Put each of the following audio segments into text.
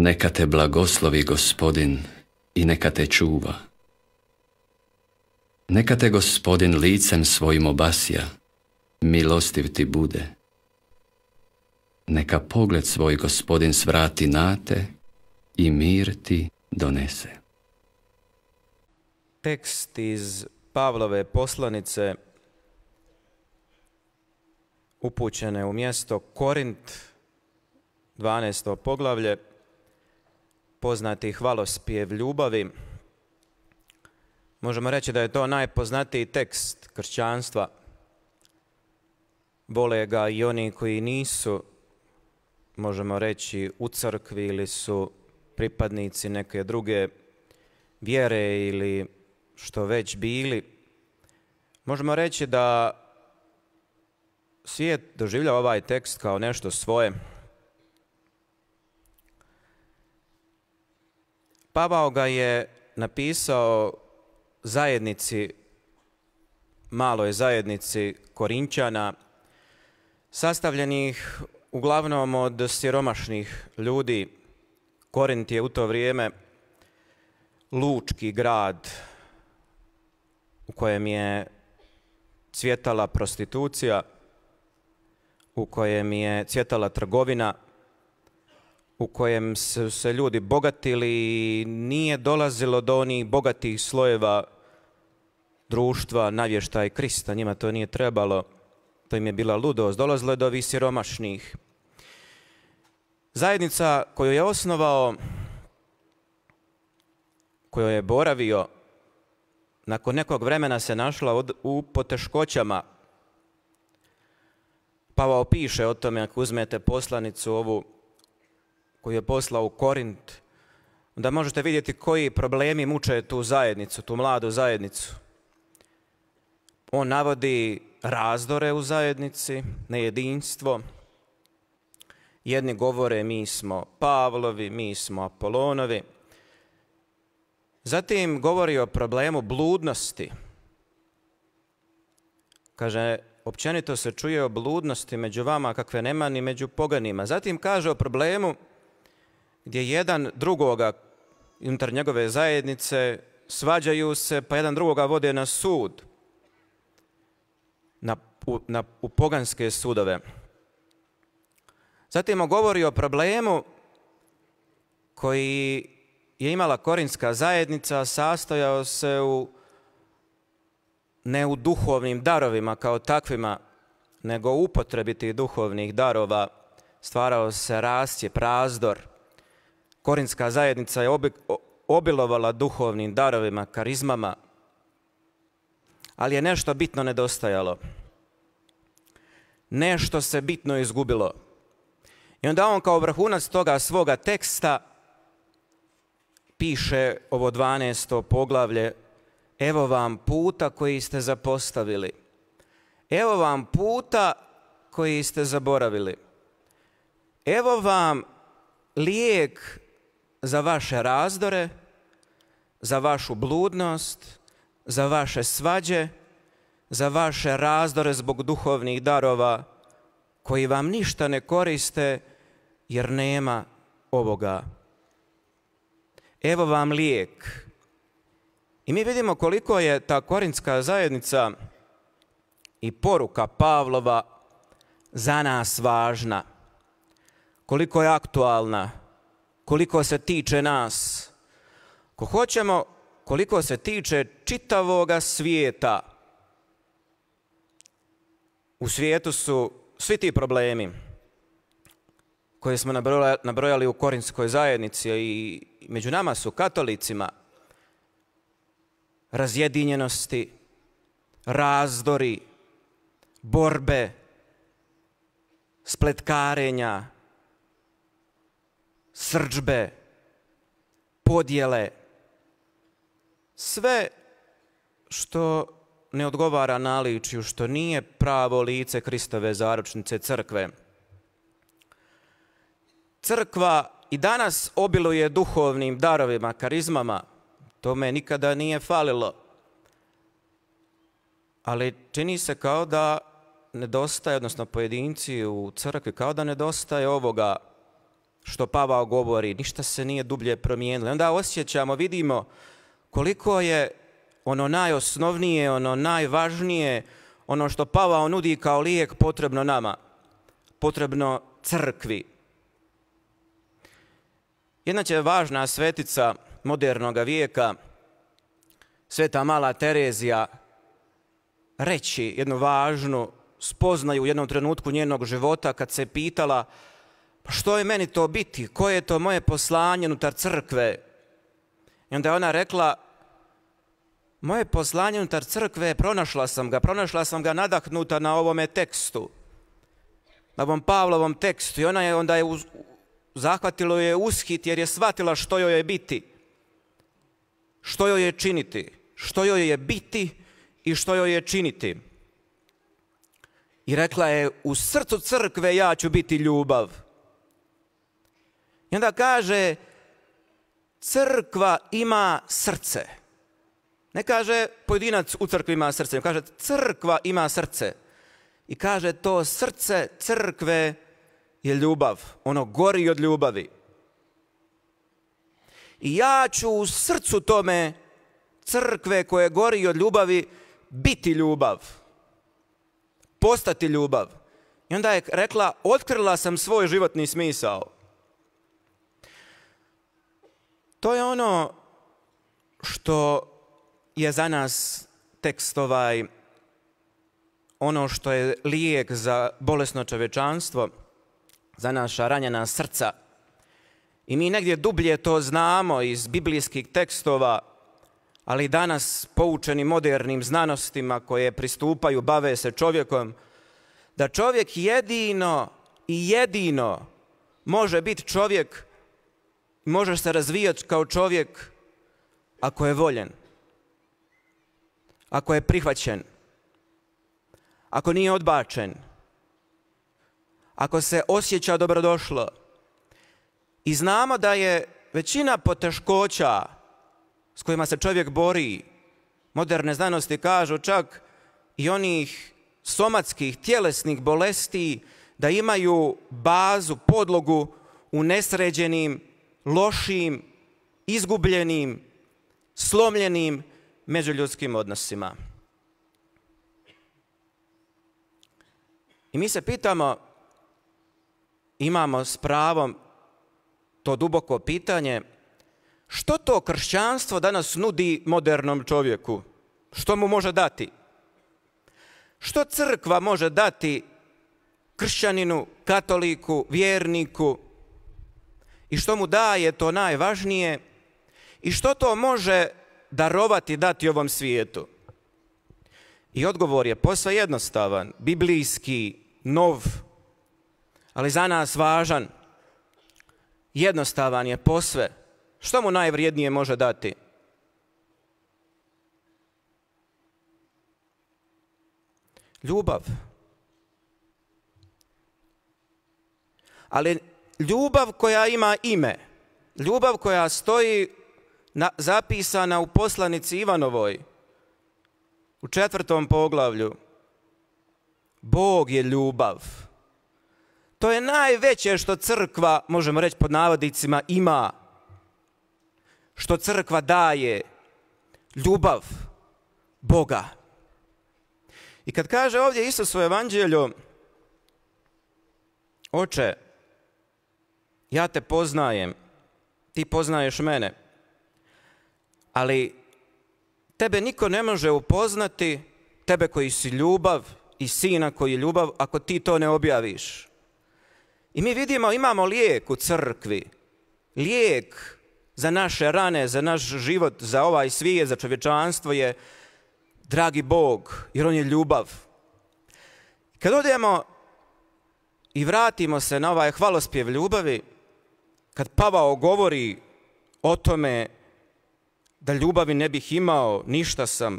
Neka te blagoslovi gospodin i neka te čuva. Neka te gospodin licem svojim obasja, milostiv ti bude. Neka pogled svoj gospodin svrati na te i mir ti donese. Tekst iz Pavlove poslanice upućene u mjesto Korint, 12. poglavlje, poznati hvalospjev ljubavi. Možemo reći da je to najpoznatiji tekst kršćanstva. Vole ga i oni koji nisu, možemo reći, u crkvi ili su pripadnici neke druge vjere ili što već bili. Možemo reći da svijet doživlja ovaj tekst kao nešto svoje, Pavao ga je napisao zajednici, maloj zajednici Korinčana, sastavljenih uglavnom od siromašnih ljudi. Korint je u to vrijeme lučki grad u kojem je cvjetala prostitucija, u kojem je cvjetala trgovina, u kojem su se ljudi bogatili, nije dolazilo do onih bogatih slojeva društva, navješta i Krista, njima to nije trebalo, to im je bila ludost, dolazilo je do ovih siromašnih. Zajednica koju je osnovao, koju je boravio, nakon nekog vremena se našla u poteškoćama. Pavao piše o tome, ako uzmete poslanicu ovu koju je poslao u Korint, onda možete vidjeti koji problemi muče tu zajednicu, tu mladu zajednicu. On navodi razdore u zajednici, nejedinstvo. Jedni govore mi smo Pavlovi, mi smo Apolonovi. Zatim govori o problemu bludnosti. Kaže, općenito se čuje o bludnosti među vama kakve nema ni među poganima. Zatim kaže o problemu gdje jedan drugoga unutar njegove zajednice svađaju se, pa jedan drugoga vode na sud, na, u, na, u poganske sudove. Zatim govori o problemu koji je imala korinska zajednica, sastojao se u ne u duhovnim darovima kao takvima, nego u duhovnih darova stvarao se rasje, prazdor, Korinska zajednica je obilovala duhovnim darovima, karizmama, ali je nešto bitno nedostajalo. Nešto se bitno izgubilo. I onda on kao vrhunac toga svoga teksta piše ovo 12. poglavlje Evo vam puta koji ste zapostavili. Evo vam puta koji ste zaboravili. Evo vam lijek za vaše razdore, za vašu bludnost, za vaše svađe, za vaše razdore zbog duhovnih darova koji vam ništa ne koriste jer nema ovoga. Evo vam lijek. I mi vidimo koliko je ta korinska zajednica i poruka Pavlova za nas važna, koliko je aktualna, koliko se tiče nas. Ko hoćemo, koliko se tiče čitavoga svijeta. U svijetu su svi ti problemi koje smo nabrojali u korinskoj zajednici i među nama su katolicima razjedinjenosti, razdori, borbe, spletkarenja, srđbe, podjele, sve što ne odgovara naličju, što nije pravo lice Kristove zaručnice crkve. Crkva i danas obiluje duhovnim darovima, karizmama, tome nikada nije falilo. Ali čini se kao da nedostaje, odnosno pojedinci u crkvi, kao da nedostaje ovoga što Pavao govori, ništa se nije dublje promijenilo. Onda osjećamo, vidimo koliko je ono najosnovnije, ono najvažnije, ono što Pavao nudi kao lijek potrebno nama, potrebno crkvi. Jedna će važna svetica modernog vijeka, sveta mala Terezija, reći jednu važnu spoznaju u jednom trenutku njenog života kad se pitala pa što je meni to biti? Koje je to moje poslanje unutar crkve? I onda je ona rekla, moje poslanje unutar crkve, pronašla sam ga, pronašla sam ga nadahnuta na ovome tekstu, na ovom Pavlovom tekstu. I ona je onda je uz, zahvatilo je ushit jer je shvatila što joj je biti, što joj je činiti, što joj je biti i što joj je činiti. I rekla je, u srcu crkve ja ću biti ljubav. I onda kaže, crkva ima srce. Ne kaže pojedinac u crkvi ima srce, kaže crkva ima srce. I kaže to srce crkve je ljubav, ono gori od ljubavi. I ja ću u srcu tome crkve koje gori od ljubavi biti ljubav. Postati ljubav. I onda je rekla, otkrila sam svoj životni smisao. To je ono što je za nas tekst ovaj, ono što je lijek za bolesno čovečanstvo, za naša ranjena srca. I mi negdje dublje to znamo iz biblijskih tekstova, ali danas poučeni modernim znanostima koje pristupaju, bave se čovjekom, da čovjek jedino i jedino može biti čovjek možeš se razvijati kao čovjek ako je voljen, ako je prihvaćen, ako nije odbačen, ako se osjeća dobrodošlo. I znamo da je većina poteškoća s kojima se čovjek bori, moderne znanosti kažu čak i onih somatskih, tjelesnih bolesti, da imaju bazu, podlogu u nesređenim lošim, izgubljenim, slomljenim međuljudskim odnosima. I mi se pitamo, imamo s pravom to duboko pitanje, što to kršćanstvo danas nudi modernom čovjeku? Što mu može dati? Što crkva može dati kršćaninu, katoliku, vjerniku, i što mu daje to najvažnije i što to može darovati dati ovom svijetu. I odgovor je posve jednostavan, biblijski, nov, ali za nas važan. Jednostavan je posve. Što mu najvrijednije može dati? Ljubav. Ali ljubav koja ima ime, ljubav koja stoji zapisana u poslanici Ivanovoj u četvrtom poglavlju. Bog je ljubav. To je najveće što crkva, možemo reći pod navodicima, ima. Što crkva daje. Ljubav Boga. I kad kaže ovdje Isus u evanđelju, Oče, ja te poznajem, ti poznaješ mene, ali tebe niko ne može upoznati, tebe koji si ljubav i sina koji je ljubav, ako ti to ne objaviš. I mi vidimo, imamo lijek u crkvi, lijek za naše rane, za naš život, za ovaj svijet, za čovječanstvo je dragi Bog, jer on je ljubav. Kad odemo i vratimo se na ovaj hvalospjev ljubavi, kad Pavao govori o tome da ljubavi ne bih imao, ništa sam,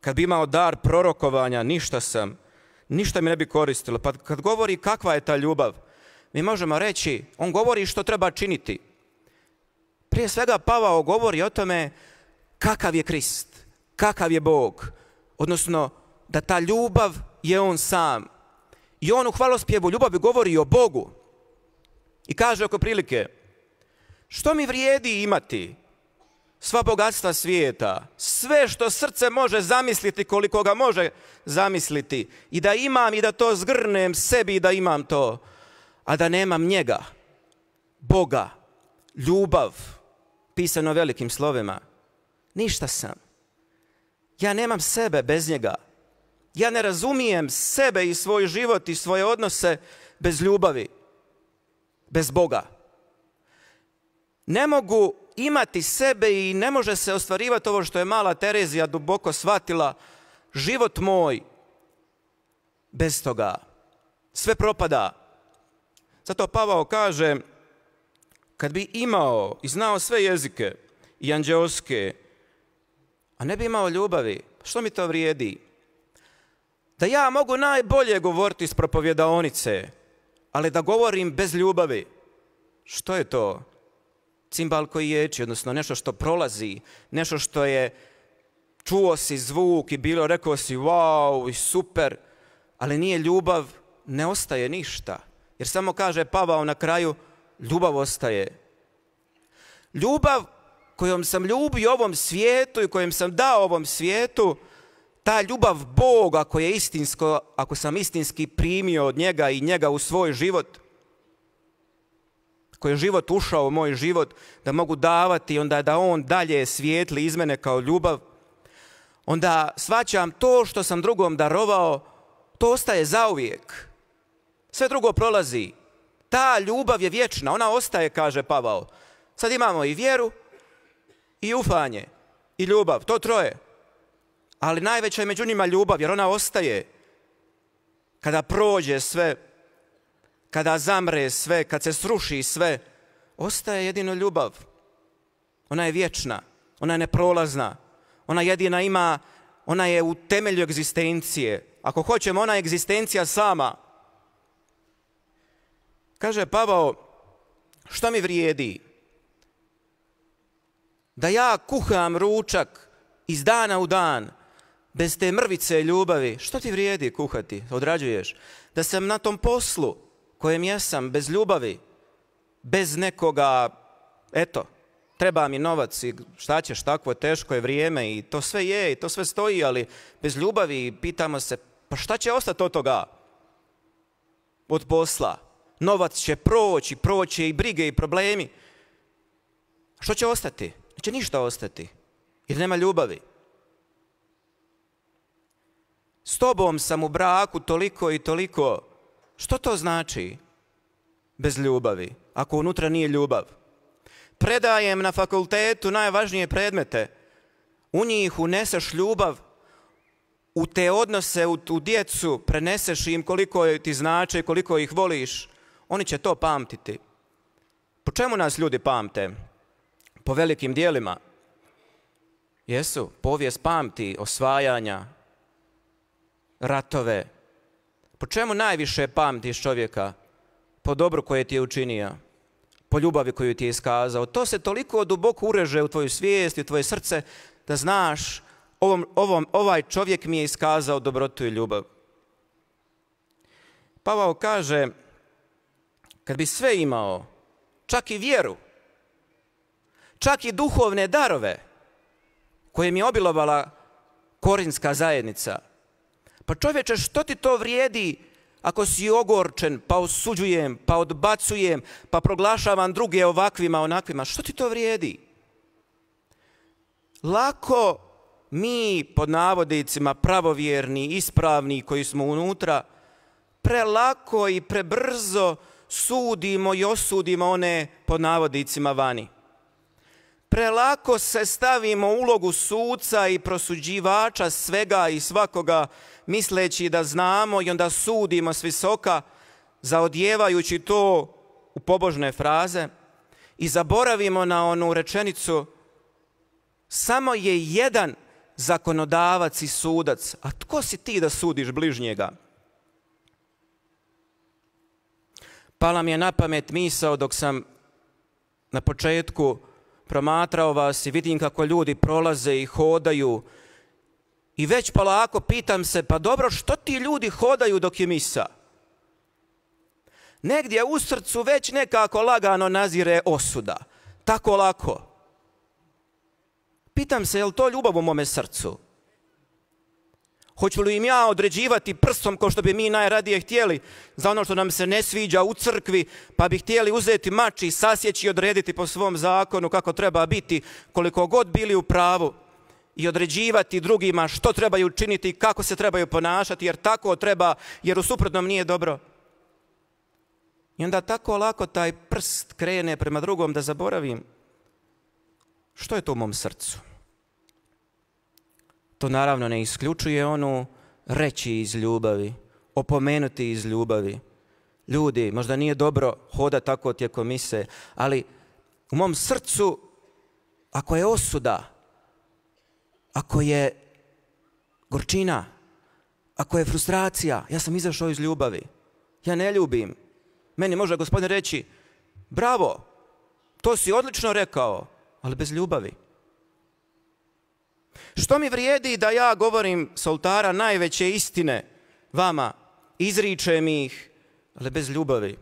kad bi imao dar prorokovanja, ništa sam, ništa mi ne bi koristilo. Pa kad govori kakva je ta ljubav, mi možemo reći, on govori što treba činiti. Prije svega Pavao govori o tome kakav je Krist, kakav je Bog, odnosno da ta ljubav je on sam. I on u hvalospjevu ljubavi govori o Bogu i kaže oko prilike, što mi vrijedi imati? Sva bogatstva svijeta, sve što srce može zamisliti koliko ga može zamisliti i da imam i da to zgrnem sebi i da imam to, a da nemam njega, Boga, ljubav, pisano velikim slovima. Ništa sam. Ja nemam sebe bez njega. Ja ne razumijem sebe i svoj život i svoje odnose bez ljubavi, bez Boga ne mogu imati sebe i ne može se ostvarivati ovo što je mala Terezija duboko shvatila, život moj, bez toga, sve propada. Zato Pavao kaže, kad bi imao i znao sve jezike, i anđeoske, a ne bi imao ljubavi, što mi to vrijedi? Da ja mogu najbolje govoriti s propovjedaonice, ali da govorim bez ljubavi, što je to? cimbal koji ječi, odnosno nešto što prolazi, nešto što je čuo si zvuk i bilo rekao si wow i super, ali nije ljubav, ne ostaje ništa. Jer samo kaže Pavao na kraju, ljubav ostaje. Ljubav kojom sam ljubio ovom svijetu i kojom sam dao ovom svijetu, ta ljubav Boga koja je istinsko, ako sam istinski primio od njega i njega u svoj život – koji je život ušao u moj život, da mogu davati, onda da on dalje svijetli iz mene kao ljubav, onda svaćam to što sam drugom darovao, to ostaje zauvijek. Sve drugo prolazi. Ta ljubav je vječna, ona ostaje, kaže Pavao. Sad imamo i vjeru, i ufanje, i ljubav, to troje. Ali najveća je među njima ljubav, jer ona ostaje. Kada prođe sve, kada zamre sve, kad se sruši sve, ostaje jedino ljubav. Ona je vječna, ona je neprolazna, ona jedina ima, ona je u temelju egzistencije. Ako hoćemo, ona je egzistencija sama. Kaže Pavao, što mi vrijedi? Da ja kuham ručak iz dana u dan, bez te mrvice ljubavi, što ti vrijedi kuhati, odrađuješ? Da sam na tom poslu, kojem jesam, bez ljubavi, bez nekoga, eto, treba mi novac i šta ćeš, takvo teško je vrijeme i to sve je i to sve stoji, ali bez ljubavi pitamo se, pa šta će ostati od toga? Od posla. Novac će proći, proći i brige i problemi. Što će ostati? Neće ništa ostati, jer nema ljubavi. S tobom sam u braku toliko i toliko, što to znači bez ljubavi, ako unutra nije ljubav? Predajem na fakultetu najvažnije predmete. U njih uneseš ljubav, u te odnose, u tu djecu, preneseš im koliko ti znače, koliko ih voliš. Oni će to pamtiti. Po čemu nas ljudi pamte? Po velikim dijelima. Jesu, povijest pamti osvajanja, ratove, po čemu najviše pamtiš čovjeka? Po dobru koje ti je učinio, po ljubavi koju ti je iskazao. To se toliko duboko ureže u tvoju svijest i u tvoje srce da znaš ovom, ovom, ovaj čovjek mi je iskazao dobrotu i ljubav. Pavao kaže, kad bi sve imao, čak i vjeru, čak i duhovne darove koje mi je obilovala korinska zajednica – pa čovječe, što ti to vrijedi ako si ogorčen, pa osuđujem, pa odbacujem, pa proglašavam druge ovakvima, onakvima? Što ti to vrijedi? Lako mi, pod navodicima, pravovjerni, ispravni koji smo unutra, prelako i prebrzo sudimo i osudimo one pod navodicima vani prelako se stavimo u ulogu suca i prosuđivača svega i svakoga, misleći da znamo i onda sudimo s visoka, zaodjevajući to u pobožne fraze i zaboravimo na onu rečenicu samo je jedan zakonodavac i sudac, a tko si ti da sudiš bližnjega? Pala mi je na pamet misao dok sam na početku promatrao vas i vidim kako ljudi prolaze i hodaju. I već polako pitam se, pa dobro, što ti ljudi hodaju dok je misa? Negdje u srcu već nekako lagano nazire osuda. Tako lako. Pitam se, je li to ljubav u mome srcu? Hoću li im ja određivati prstom kao što bi mi najradije htjeli za ono što nam se ne sviđa u crkvi, pa bi htjeli uzeti mač i sasjeći i odrediti po svom zakonu kako treba biti, koliko god bili u pravu i određivati drugima što trebaju učiniti i kako se trebaju ponašati, jer tako treba, jer u suprotnom nije dobro. I onda tako lako taj prst krene prema drugom da zaboravim što je to u mom srcu naravno ne isključuje onu reći iz ljubavi, opomenuti iz ljubavi. Ljudi, možda nije dobro hoda tako tijekom mise, ali u mom srcu, ako je osuda, ako je gorčina, ako je frustracija, ja sam izašao iz ljubavi. Ja ne ljubim. Meni može gospodin reći, bravo, to si odlično rekao, ali bez ljubavi. Što mi vrijedi da ja govorim soltara oltara najveće istine vama, izričem ih, ali bez ljubavi.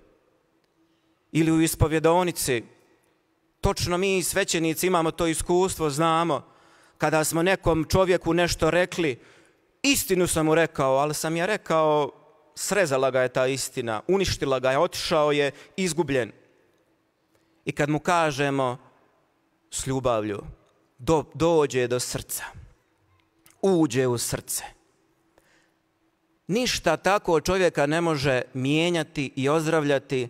Ili u ispovjedonici. Točno mi svećenici imamo to iskustvo, znamo. Kada smo nekom čovjeku nešto rekli, istinu sam mu rekao, ali sam ja rekao, srezala ga je ta istina, uništila ga je, otišao je, izgubljen. I kad mu kažemo s ljubavlju, do, dođe do srca. Uđe u srce. Ništa tako čovjeka ne može mijenjati i ozdravljati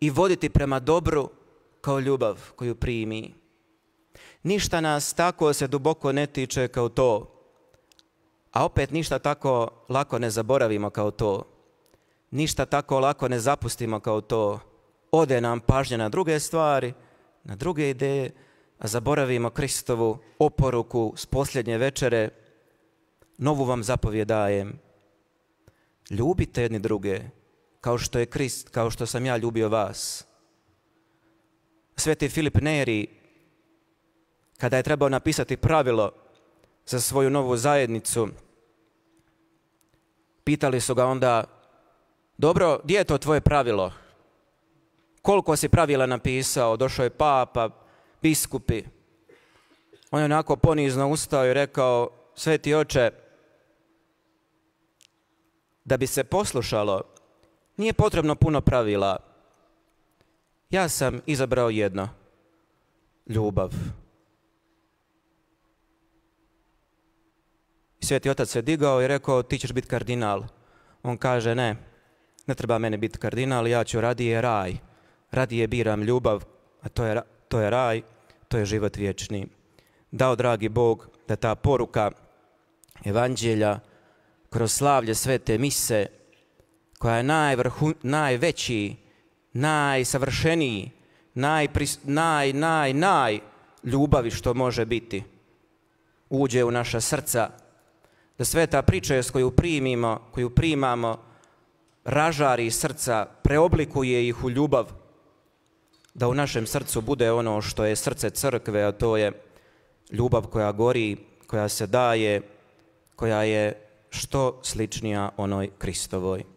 i voditi prema dobru kao ljubav koju primi. Ništa nas tako se duboko ne tiče kao to. A opet ništa tako lako ne zaboravimo kao to. Ništa tako lako ne zapustimo kao to. Ode nam pažnja na druge stvari, na druge ideje, a zaboravimo Kristovu oporuku s posljednje večere, novu vam zapovjedajem. Ljubite jedni druge, kao što je Krist, kao što sam ja ljubio vas. Sveti Filip Neri, kada je trebao napisati pravilo za svoju novu zajednicu, pitali su ga onda, dobro, gdje je to tvoje pravilo? Koliko si pravila napisao? Došao je papa, biskupi. On je onako ponizno ustao i rekao, sveti oče, da bi se poslušalo, nije potrebno puno pravila. Ja sam izabrao jedno, ljubav. Sveti otac se digao i rekao, ti ćeš biti kardinal. On kaže, ne, ne treba mene biti kardinal, ja ću radije raj. Radije biram ljubav, a to je, to je raj, to je život vječni. Dao, dragi Bog, da ta poruka evanđelja kroz slavlje svete mise, koja je najveći, najsavršeniji, naj, naj, naj ljubavi što može biti, uđe u naša srca, da sveta s koju primimo, koju primamo, ražari srca, preoblikuje ih u ljubav, da u našem srcu bude ono što je srce crkve, a to je ljubav koja gori, koja se daje, koja je što sličnija onoj Kristovoj.